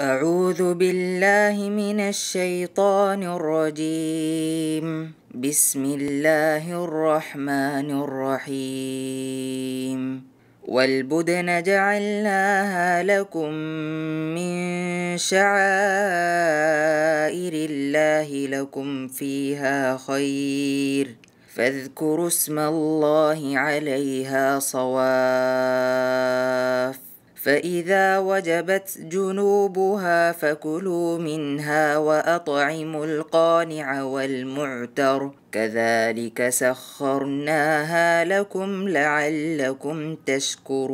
أعوذ بالله من الشيطان الرجيم بسم الله الرحمن الرحيم والبدن جعلناها لكم من شعائر الله لكم فيها خير فاذكروا اسم الله عليها صواف فإذا وجبت جنوبها فكلوا منها وأطعموا القانع والمعتر كذلك سخرناها لكم لعلكم تشكرون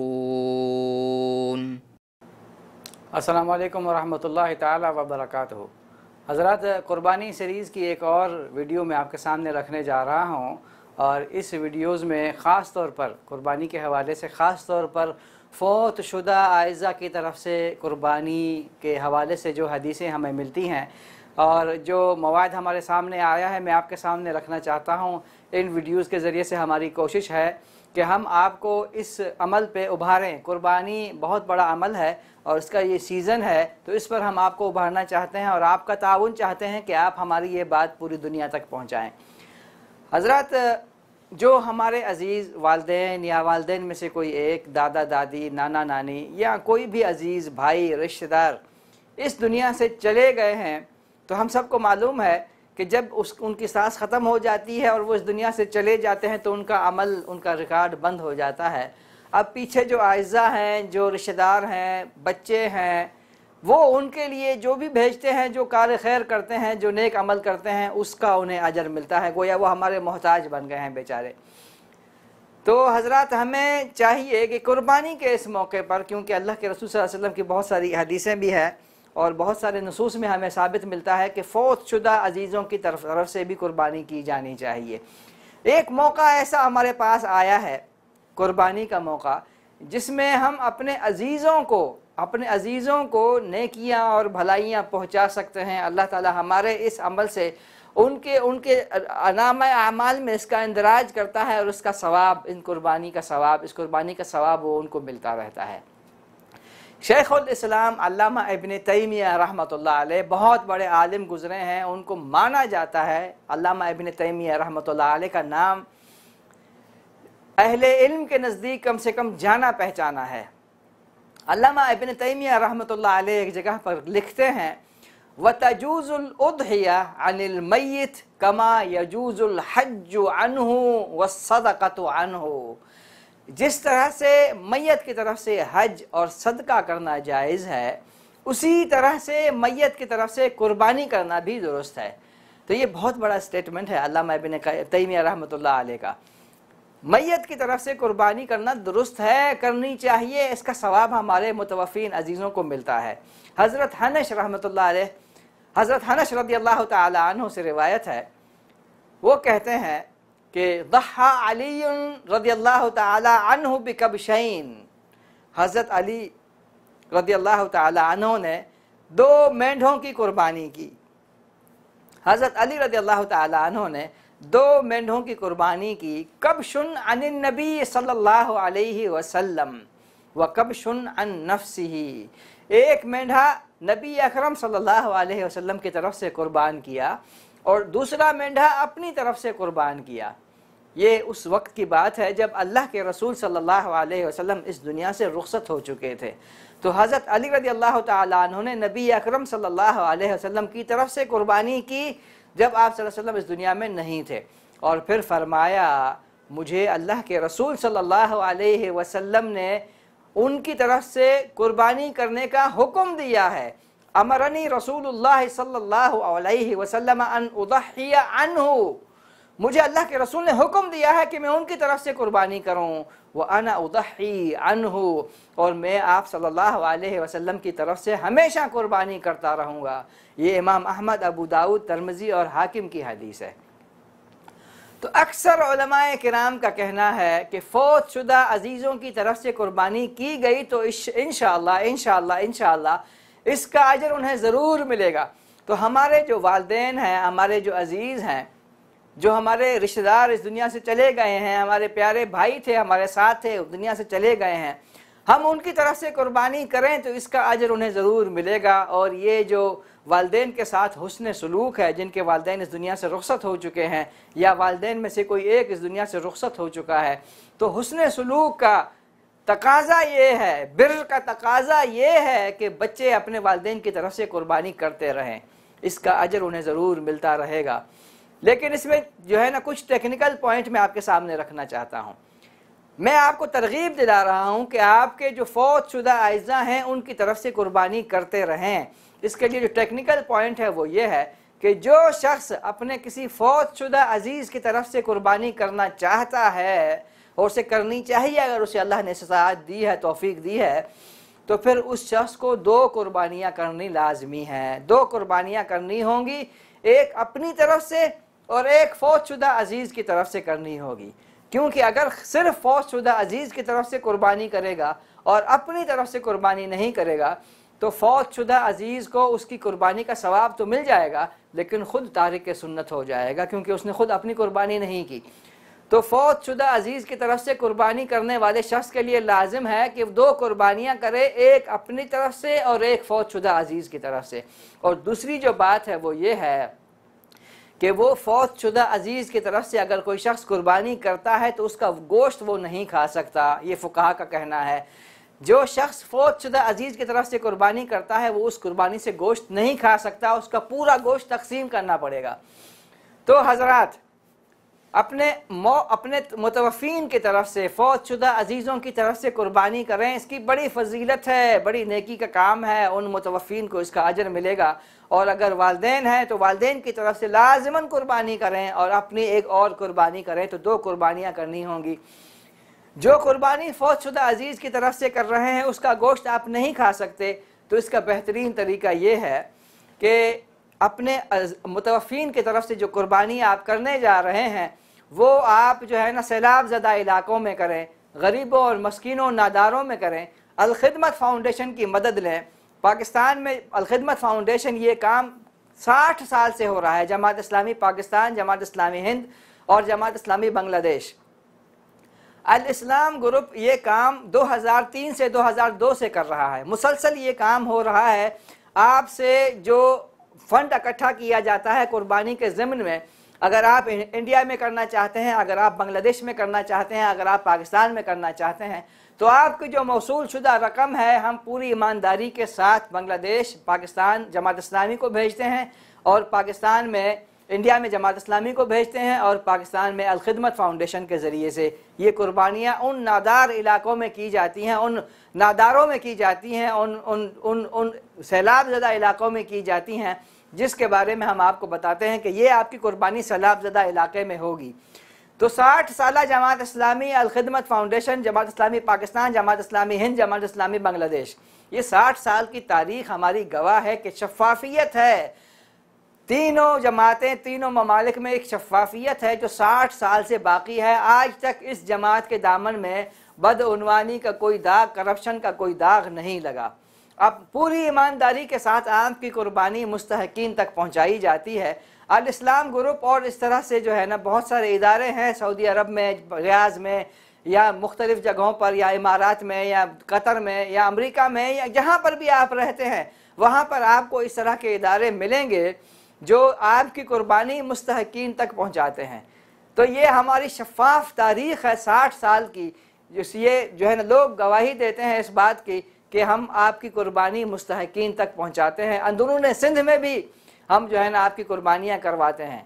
السلام علیکم ورحمۃ اللہ تعالی وبرکاتہ حضرات قربانی سیریز کی ایک اور ویڈیو میں آپ کے سامنے رکھنے جا رہا ہوں اور اس ویڈیوز میں خاص طور پر قربانی کے حوالے سے خاص طور پر فوت شدہ اعزہ کی طرف سے قربانی کے حوالے سے جو حدیثیں ہمیں ملتی ہیں اور جو مواد ہمارے سامنے آیا ہے میں آپ کے سامنے رکھنا چاہتا ہوں ان ویڈیوز کے ذریعے سے ہماری کوشش ہے کہ ہم آپ کو اس عمل پہ ابھاریں قربانی بہت بڑا عمل ہے اور اس کا یہ سیزن ہے تو اس پر ہم آپ کو ابھارنا چاہتے ہیں اور آپ کا تعاون چاہتے ہیں کہ آپ ہماری یہ بات پوری دنیا تک پہنچائیں حضرات جو ہمارے عزیز والدین یا والدین میں سے کوئی ایک دادا دادی نانا نانی یا کوئی بھی عزیز بھائی رشتہ دار اس دنیا سے چلے گئے ہیں تو ہم سب کو معلوم ہے کہ جب اس ان کی سانس ختم ہو جاتی ہے اور وہ اس دنیا سے چلے جاتے ہیں تو ان کا عمل ان کا ریکارڈ بند ہو جاتا ہے اب پیچھے جو اعزہ ہیں جو رشتہ دار ہیں بچے ہیں وہ ان کے لیے جو بھی بھیجتے ہیں جو کار خیر کرتے ہیں جو نیک عمل کرتے ہیں اس کا انہیں اجر ملتا ہے گویا وہ ہمارے محتاج بن گئے ہیں بیچارے تو حضرات ہمیں چاہیے کہ قربانی کے اس موقع پر کیونکہ اللہ کے رسول صلی اللہ علیہ وسلم کی بہت ساری حدیثیں بھی ہیں اور بہت سارے نصوص میں ہمیں ثابت ملتا ہے کہ فوت شدہ عزیزوں کی طرف طرف سے بھی قربانی کی جانی چاہیے ایک موقع ایسا ہمارے پاس آیا ہے قربانی کا موقع جس میں ہم اپنے عزیزوں کو اپنے عزیزوں کو نیکیاں اور بھلائیاں پہنچا سکتے ہیں اللہ تعالیٰ ہمارے اس عمل سے ان کے ان کے انام اعمال میں اس کا اندراج کرتا ہے اور اس کا ثواب ان قربانی کا ثواب اس قربانی کا ثواب وہ ان کو ملتا رہتا ہے شیخ الاسلام علامہ ابن تیمیہ رحمۃ اللہ علیہ بہت بڑے عالم گزرے ہیں ان کو مانا جاتا ہے علامہ ابن تیمیہ رحمۃ اللہ علیہ کا نام اہل علم کے نزدیک کم سے کم جانا پہچانا ہے علامہ ابن تیمیہ رحمۃ اللہ علیہ ایک جگہ پر لکھتے ہیں و تجز الدیہ ان المیت کماج انہوں صد کا تو انہوں جس طرح سے میت کی طرف سے حج اور صدقہ کرنا جائز ہے اسی طرح سے میت کی طرف سے قربانی کرنا بھی درست ہے تو یہ بہت بڑا اسٹیٹمنٹ ہے علامہ ابن تیمیہ رحمۃ اللہ علیہ کا میت کی طرف سے قربانی کرنا درست ہے کرنی چاہیے اس کا ثواب ہمارے متوفین عزیزوں کو ملتا ہے حضرت حنش رحمۃ اللہ علیہ حضرت حنش رضی اللہ تعالی عنہ سے روایت ہے وہ کہتے ہیں کہ علی رضی اللہ تعالی عنہ بکب شین حضرت علی رضی اللہ تعالی عنہ نے دو مینڈھوں کی قربانی کی حضرت علی رضی اللہ تعالی عنہ نے دو مینڈوں کی قربانی کی کب شن ان نبی صلی اللہ علیہ وسلم و کب شن ہی ایک مینڈھا نبی اکرم صلی اللہ علیہ وسلم کی طرف سے قربان کیا اور دوسرا مینڈھا اپنی طرف سے قربان کیا یہ اس وقت کی بات ہے جب اللہ کے رسول صلی اللہ علیہ وسلم اس دنیا سے رخصت ہو چکے تھے تو حضرت علی رضی اللہ تعالیٰ عنہ نے نبی اکرم صلی اللہ علیہ وسلم کی طرف سے قربانی کی جب آپ صلی اللہ علیہ وسلم اس دنیا میں نہیں تھے اور پھر فرمایا مجھے اللہ کے رسول صلی اللہ علیہ وسلم نے ان کی طرف سے قربانی کرنے کا حکم دیا ہے امرنی رسول اللہ صلی اللہ علیہ وسلم ان اضحی مجھے اللہ کے رسول نے حکم دیا ہے کہ میں ان کی طرف سے قربانی کروں وَأَنَا أُضَحِّي عَنْهُ اور میں آپ صلی اللہ علیہ وسلم کی طرف سے ہمیشہ قربانی کرتا رہوں گا یہ امام احمد ابو داود ترمزی اور حاکم کی حدیث ہے تو اکثر علماء کرام کا کہنا ہے کہ فوت شدہ عزیزوں کی طرف سے قربانی کی گئی تو انشاءاللہ انشاءاللہ انشاءاللہ اس کا اجر انہیں ضرور ملے گا تو ہمارے جو والدین ہیں ہمارے جو عزیز ہیں جو ہمارے رشتہ دار اس دنیا سے چلے گئے ہیں ہمارے پیارے بھائی تھے ہمارے ساتھ تھے اس دنیا سے چلے گئے ہیں ہم ان کی طرف سے قربانی کریں تو اس کا اجر انہیں ضرور ملے گا اور یہ جو والدین کے ساتھ حسن سلوک ہے جن کے والدین اس دنیا سے رخصت ہو چکے ہیں یا والدین میں سے کوئی ایک اس دنیا سے رخصت ہو چکا ہے تو حسن سلوک کا تقاضہ یہ ہے بر کا تقاضا یہ ہے کہ بچے اپنے والدین کی طرف سے قربانی کرتے رہیں اس کا اجر انہیں ضرور ملتا رہے گا لیکن اس میں جو ہے نا کچھ ٹیکنیکل پوائنٹ میں آپ کے سامنے رکھنا چاہتا ہوں میں آپ کو ترغیب دلا رہا ہوں کہ آپ کے جو فوت شدہ اعزا ہیں ان کی طرف سے قربانی کرتے رہیں اس کے لیے جو ٹیکنیکل پوائنٹ ہے وہ یہ ہے کہ جو شخص اپنے کسی فوت شدہ عزیز کی طرف سے قربانی کرنا چاہتا ہے اور اسے کرنی چاہیے اگر اسے اللہ نے سزاعت دی ہے توفیق دی ہے تو پھر اس شخص کو دو قربانیاں کرنی لازمی ہیں دو قربانیاں کرنی ہوں گی ایک اپنی طرف سے اور ایک فوج شدہ عزیز کی طرف سے کرنی ہوگی کیونکہ اگر صرف فوج شدہ عزیز کی طرف سے قربانی کرے گا اور اپنی طرف سے قربانی نہیں کرے گا تو فوج شدہ عزیز کو اس کی قربانی کا ثواب تو مل جائے گا لیکن خود تارک سنت ہو جائے گا کیونکہ اس نے خود اپنی قربانی نہیں کی تو فوج شدہ عزیز کی طرف سے قربانی کرنے والے شخص کے لیے لازم ہے کہ دو قربانیاں کرے ایک اپنی طرف سے اور ایک فوج شدہ عزیز کی طرف سے اور دوسری جو بات ہے وہ یہ ہے کہ وہ فوت شدہ عزیز کی طرف سے اگر کوئی شخص قربانی کرتا ہے تو اس کا گوشت وہ نہیں کھا سکتا یہ فقہ کا کہنا ہے جو شخص فوت شدہ عزیز کی طرف سے قربانی کرتا ہے وہ اس قربانی سے گوشت نہیں کھا سکتا اس کا پورا گوشت تقسیم کرنا پڑے گا تو حضرات اپنے مو اپنے متوفین کی طرف سے فوت شدہ عزیزوں کی طرف سے قربانی کریں اس کی بڑی فضیلت ہے بڑی نیکی کا کام ہے ان متوفین کو اس کا اجر ملے گا اور اگر والدین ہیں تو والدین کی طرف سے لازماً قربانی کریں اور اپنی ایک اور قربانی کریں تو دو قربانیاں کرنی ہوں گی جو قربانی فوت شدہ عزیز کی طرف سے کر رہے ہیں اس کا گوشت آپ نہیں کھا سکتے تو اس کا بہترین طریقہ یہ ہے کہ اپنے متوفین کی طرف سے جو قربانی آپ کرنے جا رہے ہیں وہ آپ جو ہے نا سیلاب زدہ علاقوں میں کریں غریبوں اور مسکینوں ناداروں میں کریں الخدمت فاؤنڈیشن کی مدد لیں پاکستان میں الخدمت فاؤنڈیشن یہ کام ساٹھ سال سے ہو رہا ہے جماعت اسلامی پاکستان جماعت اسلامی ہند اور جماعت اسلامی بنگلہ دیش الاسلام گروپ یہ کام دو ہزار تین سے دو ہزار دو سے کر رہا ہے مسلسل یہ کام ہو رہا ہے آپ سے جو فنڈ اکٹھا کیا جاتا ہے قربانی کے ضمن میں اگر آپ انڈیا میں کرنا چاہتے ہیں اگر آپ بنگلہ دیش میں کرنا چاہتے ہیں اگر آپ پاکستان میں کرنا چاہتے ہیں تو آپ کی جو موصول شدہ رقم ہے ہم پوری ایمانداری کے ساتھ بنگلہ دیش پاکستان جماعت اسلامی کو بھیجتے ہیں اور پاکستان میں انڈیا میں جماعت اسلامی کو بھیجتے ہیں اور پاکستان میں الخدمت فاؤنڈیشن کے ذریعے سے یہ قربانیاں ان نادار علاقوں میں کی جاتی ہیں ان ناداروں میں کی جاتی ہیں ان ان ان سیلاب زدہ علاقوں میں کی جاتی ہیں جس کے بارے میں ہم آپ کو بتاتے ہیں کہ یہ آپ کی قربانی سلاب زدہ علاقے میں ہوگی تو ساٹھ سالہ جماعت اسلامی الخدمت فاؤنڈیشن جماعت اسلامی پاکستان جماعت اسلامی ہند جماعت اسلامی بنگلہ دیش یہ ساٹھ سال کی تاریخ ہماری گواہ ہے کہ شفافیت ہے تینوں جماعتیں تینوں ممالک میں ایک شفافیت ہے جو ساٹھ سال سے باقی ہے آج تک اس جماعت کے دامن میں بدعنوانی کا کوئی داغ کرپشن کا کوئی داغ نہیں لگا اب پوری ایمانداری کے ساتھ آپ کی قربانی مستحقین تک پہنچائی جاتی ہے الاسلام گروپ اور اس طرح سے جو ہے نا بہت سارے ادارے ہیں سعودی عرب میں ریاض میں یا مختلف جگہوں پر یا امارات میں یا قطر میں یا امریکہ میں یا جہاں پر بھی آپ رہتے ہیں وہاں پر آپ کو اس طرح کے ادارے ملیں گے جو آپ کی قربانی مستحقین تک پہنچاتے ہیں تو یہ ہماری شفاف تاریخ ہے ساٹھ سال کی جس یہ جو ہے نا لوگ گواہی دیتے ہیں اس بات کی کہ ہم آپ کی قربانی مستحقین تک پہنچاتے ہیں اندرون سندھ میں بھی ہم جو ہے نا آپ کی قربانیاں کرواتے ہیں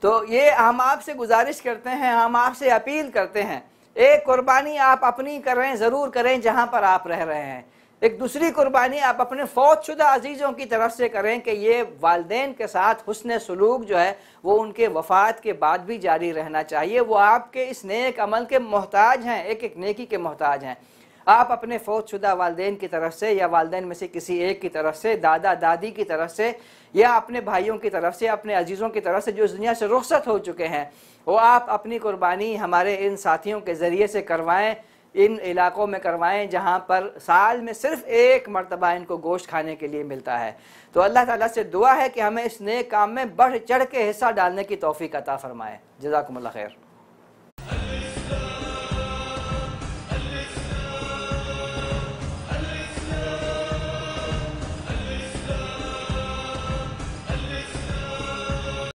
تو یہ ہم آپ سے گزارش کرتے ہیں ہم آپ سے اپیل کرتے ہیں ایک قربانی آپ اپنی کریں ضرور کریں جہاں پر آپ رہ رہے ہیں ایک دوسری قربانی آپ اپنے فوت شدہ عزیزوں کی طرف سے کریں کہ یہ والدین کے ساتھ حسن سلوک جو ہے وہ ان کے وفات کے بعد بھی جاری رہنا چاہیے وہ آپ کے اس نیک عمل کے محتاج ہیں ایک ایک نیکی کے محتاج ہیں آپ اپنے فوت شدہ والدین کی طرف سے یا والدین میں سے کسی ایک کی طرف سے دادا دادی کی طرف سے یا اپنے بھائیوں کی طرف سے اپنے عزیزوں کی طرف سے جو اس دنیا سے رخصت ہو چکے ہیں وہ آپ اپنی قربانی ہمارے ان ساتھیوں کے ذریعے سے کروائیں ان علاقوں میں کروائیں جہاں پر سال میں صرف ایک مرتبہ ان کو گوشت کھانے کے لیے ملتا ہے تو اللہ تعالیٰ سے دعا ہے کہ ہمیں اس نیک کام میں بڑھ چڑھ کے حصہ ڈالنے کی توفیق عطا فرمائے جزاکم اللہ خیر